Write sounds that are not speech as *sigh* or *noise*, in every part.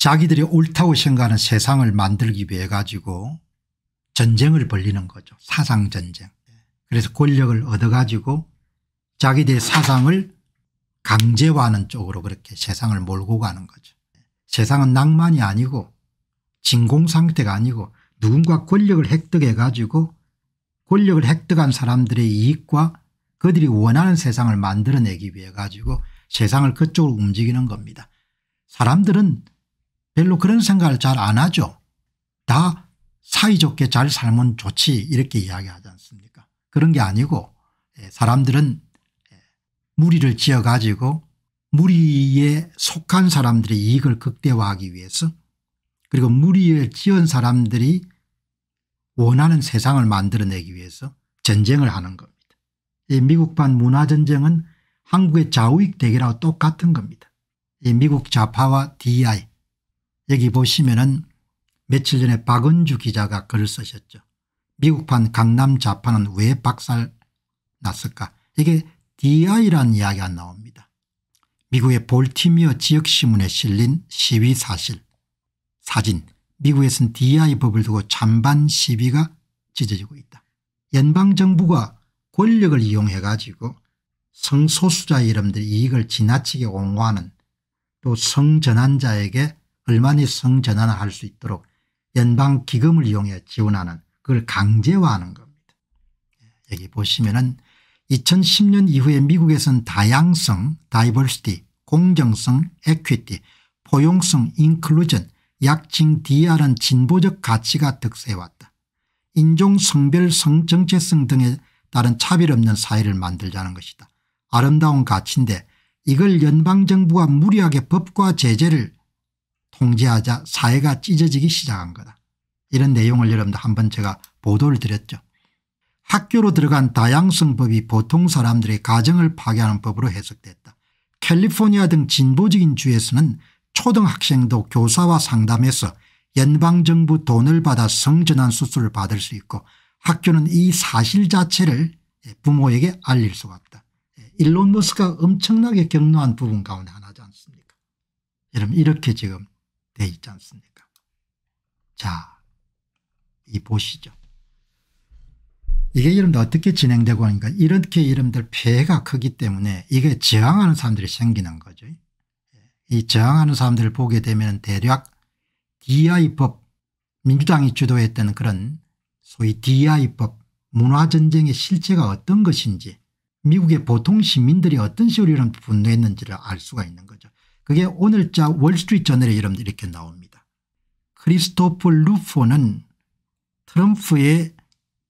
자기들이 옳다고 생각하는 세상을 만들기 위해 가지고 전쟁을 벌리는 거죠. 사상전쟁. 그래서 권력을 얻어가지고 자기들의 사상을 강제화하는 쪽으로 그렇게 세상을 몰고 가는 거죠. 세상은 낭만이 아니고 진공상태가 아니고 누군가 권력을 획득해 가지고 권력을 획득한 사람들의 이익과 그들이 원하는 세상을 만들어내기 위해 가지고 세상을 그쪽으로 움직이는 겁니다. 사람들은 별로 그런 생각을 잘 안 하죠. 다 사이좋게 잘 살면 좋지 이렇게 이야기하지 않습니까 그런 게 아니고 예, 사람들은 예, 무리를 지어 가지고 무리에 속한 사람들의 이익을 극대화하기 위해서 그리고 무리를 지은 사람들이 원하는 세상을 만들어내기 위해서 전쟁을 하는 겁니다. 이 미국판 문화전쟁은 한국의 좌우익 대결하고 똑같은 겁니다. 이 미국 좌파와 DI 여기 보시면은 며칠 전에 박은주 기자가 글을 쓰셨죠. 미국판 강남 자파는왜 박살 났을까 이게 DI라는 이야기가 나옵니다. 미국의 볼티미어 지역신문에 실린 시위 사실 사진 미국에선 DI 법을 두고 찬반 시위가 찢어지고 있다. 연방정부가 권력을 이용해 가지고 성소수자 이름들 이익을 지나치게 옹호하는 또 성전환자에게 얼마나 성전환을 할 수 있도록 연방기금을 이용해 지원하는 그걸 강제화하는 겁니다. 예, 여기 보시면 은 2010년 이후에 미국에서는 다양성 다이버시티 공정성 에퀴티 포용성 인클루전 약칭 DR은 진보적 가치가 득세해왔다. 인종 성별 성 정체성 등에 따른 차별 없는 사회를 만들자는 것이다. 아름다운 가치인데 이걸 연방정부가 무리하게 법과 제재를 통제하자 사회가 찢어지기 시작한 거다. 이런 내용을 여러분들 한번 제가 보도를 드렸죠. 학교로 들어간 다양성법이 보통 사람들의 가정을 파괴하는 법으로 해석됐다. 캘리포니아 등 진보적인 주에서는 초등학생도 교사와 상담해서 연방정부 돈을 받아 성전환 수술을 받을 수 있고 학교는 이 사실 자체를 부모에게 알릴 수가 없다. 일론 머스가 엄청나게 경로한 부분 가운데 하나지 않습니까 여러분 이렇게 지금 돼 네, 있지 않습니까? 자, 이 보시죠. 이게 이름도 어떻게 진행되고 하니까 이렇게 이름들 피해가 크기 때문에 이게 저항하는 사람들이 생기는 거죠. 이 저항하는 사람들을 보게 되면 대략 DI법 민주당이 주도했던 그런 소위 DI법 문화전쟁의 실체가 어떤 것인지 미국의 보통 시민들이 어떤 식으로 이런 분노했는지를 알 수가 있는 거죠. 그게 오늘자 월스트리트저널에 여러분들 이렇게 나옵니다. 크리스토플 루포는 트럼프의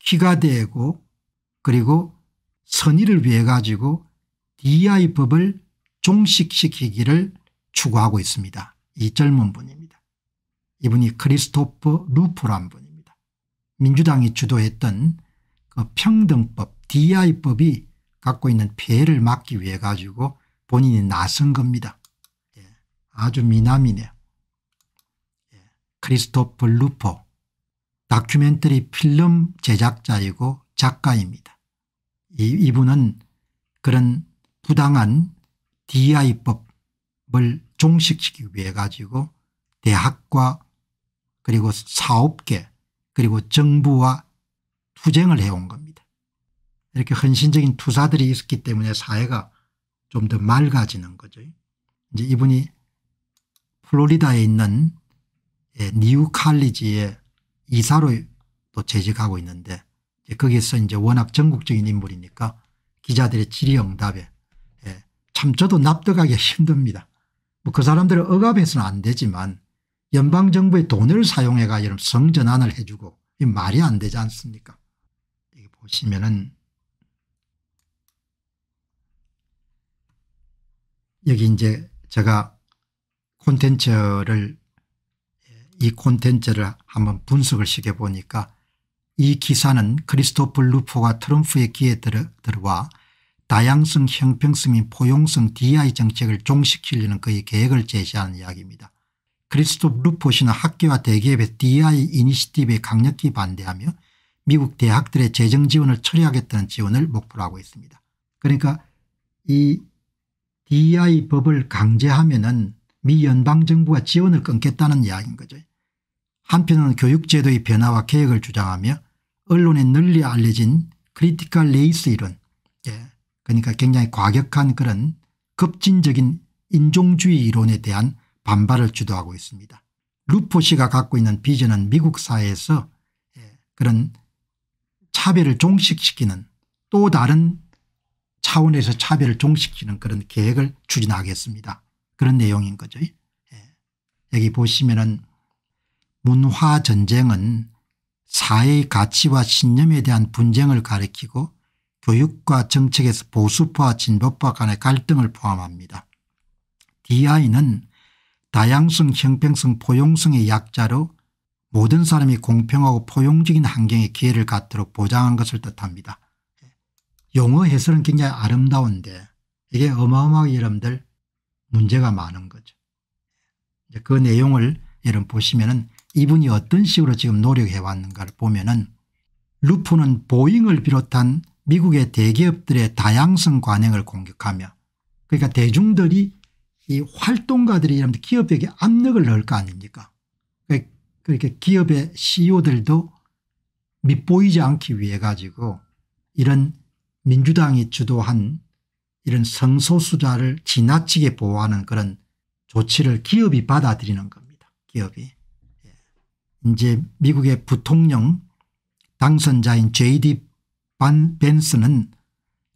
키가 되고 그리고 선의를 위해 가지고 DI법을 종식시키기를 추구하고 있습니다. 이 젊은 분입니다. 이분이 크리스토프 루포란 분입니다. 민주당이 주도했던 그 평등법 DI법이 갖고 있는 폐해를 막기 위해 가지고 본인이 나선 겁니다. 아주 미남이네요. 예. 크리스토퍼 루포 다큐멘터리 필름 제작자이고 작가입니다. 이, 이분은 그런 부당한 DI법을 종식시키기 위해 가지고 대학과 그리고 사업계 그리고 정부와 투쟁을 해온 겁니다. 이렇게 헌신적인 투사들이 있었기 때문에 사회가 좀 더 맑아지는 거죠. 이제 이분이 플로리다에 있는 예, 뉴 칼리지의 이사로 또 재직하고 있는데 거기서 이제 워낙 전국적인 인물이니까 기자들의 질의응답에 예, 참 저도 납득하기 *laughs* 힘듭니다. 뭐 그 사람들을 억압해서는 안 되지만 연방정부의 돈을 사용해가 이런 성전환을 해주고 이 말이 안 되지 않습니까 여기 보시면은 여기 이제 제가 콘텐츠를 이 콘텐츠를 한번 분석을 시켜보니까 이 기사는 크리스토플 루포가 트럼프의 귀에 들어, 들어와 다양성 형평성 및 포용성 DI 정책을 종식시키려는 그의 계획을 제시하는 이야기입니다. 크리스토프 루포시는 학계와 대기업의 DI 이니시티브에 강력히 반대하며 미국 대학들의 재정 지원을 처리하겠다는 지원을 목표로 하고 있습니다. 그러니까 이 DI 법을 강제하면 은미 연방정부가 지원을 끊겠다는 이야기인 거죠. 한편으 교육제도의 변화와 개혁을 주장하며 언론에 널리 알려진 크리티컬 레이스 이론 예. 그러니까 굉장히 과격한 그런 급진적인 인종주의 이론에 대한 반발을 주도하고 있습니다. 루포 씨가 갖고 있는 비전은 미국 사회에서 예. 그런 차별을 종식시키는 또 다른 차원에서 차별을 종식시키는 그런 계획을 추진하겠습니다. 그런 내용인 거죠. 예. 여기 보시면은 문화전쟁은 사회의 가치와 신념에 대한 분쟁을 가리키고 교육과 정책에서 보수파와 진보파 간의 갈등을 포함합니다. DI는 다양성 형평성 포용성의 약자로 모든 사람이 공평하고 포용적인 환경의 기회를 갖도록 보장한 것을 뜻합니다. 예. 용어 해설은 굉장히 아름다운데 이게 어마어마하게 여러분들 문제가 많은 거죠. 이제 그 내용을 여러분 보시면은 이분이 어떤 식으로 지금 노력해 왔는가를 보면은 루프는 보잉을 비롯한 미국의 대기업들의 다양성 관행을 공격하며 그러니까 대중들이 이 활동가들이 이런 기업에게 압력을 넣을 거 아닙니까 그러니까 기업의 CEO들도 밑보이지 않기 위해 가지고 이런 민주당이 주도한 이런 성소수자를 지나치게 보호하는 그런 조치를 기업이 받아들이는 겁니다. 기업이. 예. 이제 미국의 부통령 당선자인 JD 반 벤슨은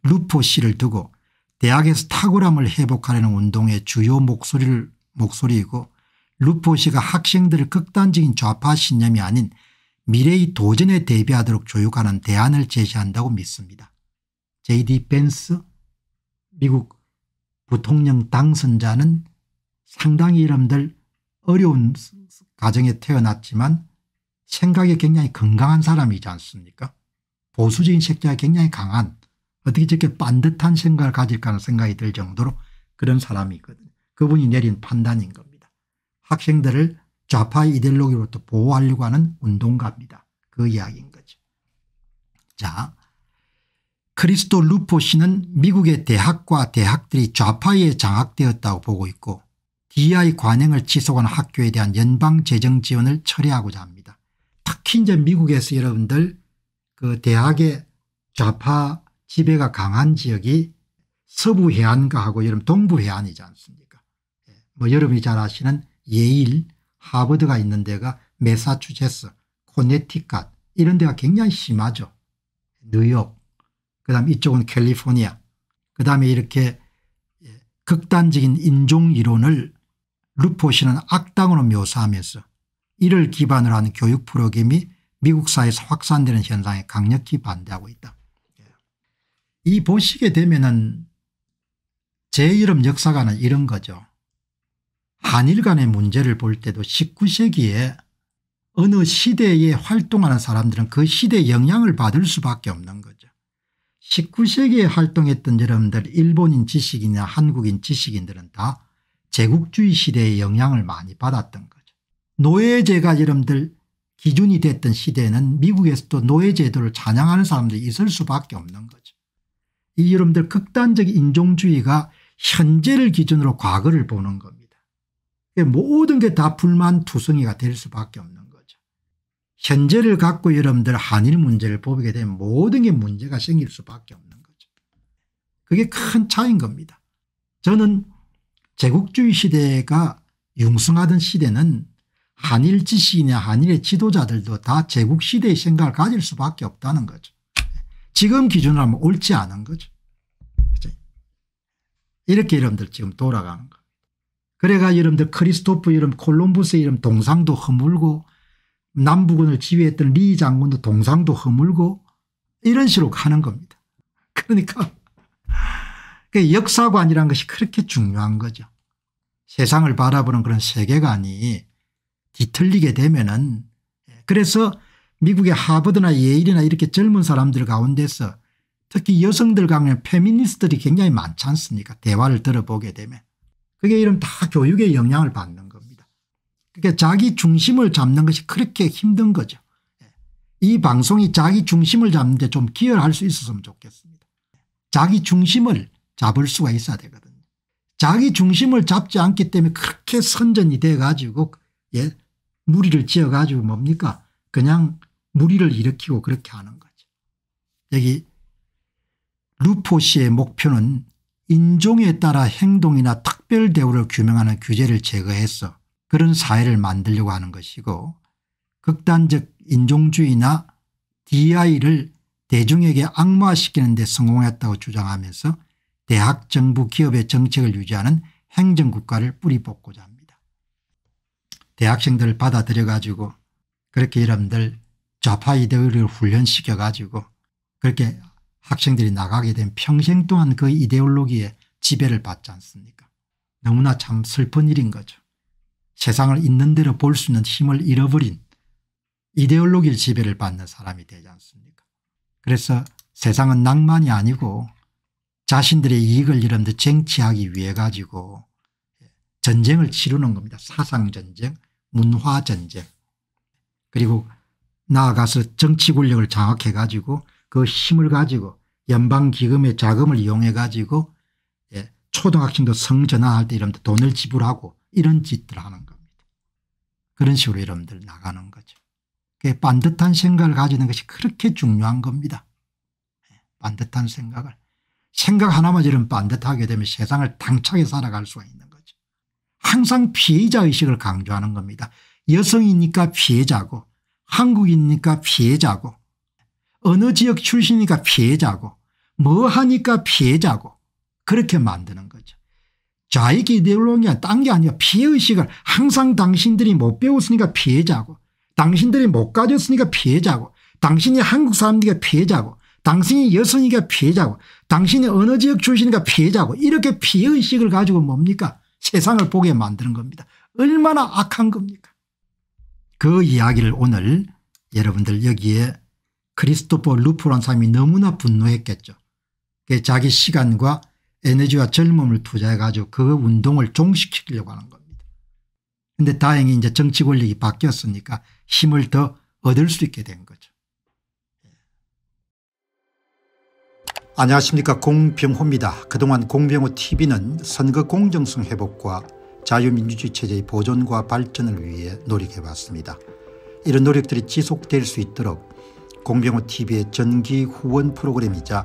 루포 씨를 두고 대학에서 탁월함을 회복하려는 운동의 주요 목소리를 목소리이고 루포 씨가 학생들을 극단적인 좌파 신념이 아닌 미래의 도전에 대비하도록 교육하는 대안을 제시한다고 믿습니다. JD 벤스 미국 부통령 당선자는 상당히 이름들 어려운 가정에 태어났지만 생각이 굉장히 건강한 사람이지 않습니까 보수적인 색자가 굉장히 강한 어떻게 저렇게 반듯한 생각을 가질까 하는 생각이 들 정도로 그런 사람이거든요. 그분이 내린 판단인 겁니다. 학생들을 좌파 이데올로기로부터 보호하려고 하는 운동가입니다. 그 이야기인 거죠. 자 크리스토 루포 씨는 미국의 대학과 대학들이 좌파에 장악되었다고 보고 있고 DI 관행을 지속하는 학교에 대한 연방 재정 지원을 철회하고자 합니다. 특히 이제 미국에서 여러분들 그 대학의 좌파 지배가 강한 지역이 서부 해안과 하고 여름 동부 해안이지 않습니까? 예, 뭐 여러분이 잘 아시는 예일, 하버드가 있는 데가 메사추세츠, 코네티컷 이런 데가 굉장히 심하죠. 뉴욕, 그다음 에 이쪽은 캘리포니아 그다음에 이렇게 극단적인 인종 이론을 루포시는 악당으로 묘사하면서 이를 기반으로 하는 교육 프로그램이 미국 사회에서 확산되는 현상에 강력히 반대하고 있다. 이 보시게 되면은 제1름역사관은 이런 거죠. 한일 간의 문제를 볼 때도 19세기에 어느 시대에 활동하는 사람들은 그시대에 영향을 받을 수밖에 없는 거죠. 19세기에 활동했던 여러분들 일본인 지식인이나 한국인 지식인들은 다 제국주의 시대의 영향을 많이 받았던 거죠. 노예제가 여러분들 기준이 됐던 시대에는 미국에서도 노예제도를 찬양하는 사람들이 있을 수밖에 없는 거죠. 이 여러분들 극단적 인종주의가 현재를 기준으로 과거를 보는 겁니다. 모든 게 다 불만투성이가 될 수밖에 없는 거죠. 현재를 갖고 여러분들 한일 문제를 보게 되면 모든 게 문제가 생길 수밖에 없는 거죠. 그게 큰 차이인 겁니다. 저는 제국주의 시대가 융성하던 시대는 한일 지식이나 한일의 지도자들도 다 제국시대의 생각을 가질 수밖에 없다는 거죠. 지금 기준으로 하면 옳지 않은 거죠. 이렇게 여러분들 지금 돌아가는 거 그래가 여러분들 크리스토프 이름 콜롬부스 이름 동상도 허물고 남부군을 지휘했던 리 장군도 동상도 허물고 이런 식으로 가는 겁니다. 그러니까 역사관이라는 것이 그렇게 중요한 거죠. 세상을 바라보는 그런 세계관이 뒤틀리게 되면은 그래서 미국의 하버드나 예일이나 이렇게 젊은 사람들 가운데서 특히 여성들 가면 페미니스트들이 굉장히 많지 않습니까 대화를 들어보게 되면 그게 이런 다 교육의 영향을 받는 그러니까 자기 중심을 잡는 것이 그렇게 힘든 거죠. 예. 이 방송이 자기 중심을 잡는 데 좀 기여할 수 있었으면 좋겠습니다. 자기 중심을 잡을 수가 있어야 되거든요. 자기 중심을 잡지 않기 때문에 그렇게 선전이 돼 가지고 예 무리를 지어 가지고 뭡니까 그냥 무리를 일으키고 그렇게 하는 거죠. 여기 루포 씨의 목표는 인종에 따라 행동이나 특별 대우를 규명하는 규제를 제거해서 그런 사회를 만들려고 하는 것이고 극단적 인종주의나 DI를 대중에게 악마시키는 화데 성공했다고 주장하면서 대학 정부 기업의 정책을 유지하는 행정국가를 뿌리뽑고자 합니다. 대학생들을 받아들여 가지고 그렇게 여러분들 좌파 이데올로기를 훈련시켜 가지고 그렇게 학생들이 나가게 된 평생 동안 그 이데올로기에 지배를 받지 않습니까 너무나 참 슬픈 일인 거죠. 세상을 있는 대로 볼 수 있는 힘을 잃어버린 이데올로기의 지배를 받는 사람이 되지 않습니까 그래서 세상은 낭만이 아니고 자신들의 이익을 이런 데 쟁취하기 위해 가지고 전쟁을 치르는 겁니다. 사상전쟁 문화전쟁 그리고 나아가서 정치 권력을 장악해 가지고 그 힘을 가지고 연방기금의 자금을 이용해 가지고 예, 초등학생도 성전환할 때 이런 데 돈을 지불하고 이런 짓들 하는 겁니다. 그런 식으로 여러분들 나가는 거죠. 반듯한 생각을 가지는 것이 그렇게 중요한 겁니다. 예, 반듯한 생각을. 생각 하나만 이런 반듯하게 되면 세상을 당차게 살아갈 수가 있는 거죠. 항상 피해자 의식을 강조하는 겁니다. 여성이니까 피해자고 한국이니까 피해자고 어느 지역 출신이니까 피해자고 뭐 하니까 피해자고 그렇게 만드는 거예요. 자익의 이데올로기는 딴게아니라 피해의식을 항상 당신들이 못 배웠으니까 피해자고 당신들이 못 가졌으니까 피해자고 당신이 한국 사람들이니 피해자고 당신이 여성이니까 피해자고 당신이 어느 지역 출신이니까 피해자고 이렇게 피해의식을 가지고 뭡니까 세상을 보게 만드는 겁니다. 얼마나 악한 겁니까 그 이야기를 오늘 여러분들 여기에 크리스토퍼 루프란 사람이 너무나 분노했겠죠. 그 자기 시간과 에너지와 젊음을 투자해 가지고 그 운동을 종식시키려고 하는 겁니다. 그런데 다행히 이제 정치 권력이 바뀌었으니까 힘을 더 얻을 수 있게 된 거죠. 예. 안녕하십니까 공병호입니다. 그동안 공병호 tv는 선거 공정성 회복과 자유민주주의 체제의 보존과 발전을 위해 노력해왔습니다. 이런 노력들이 지속될 수 있도록 공병호 tv의 전기 후원 프로그램이자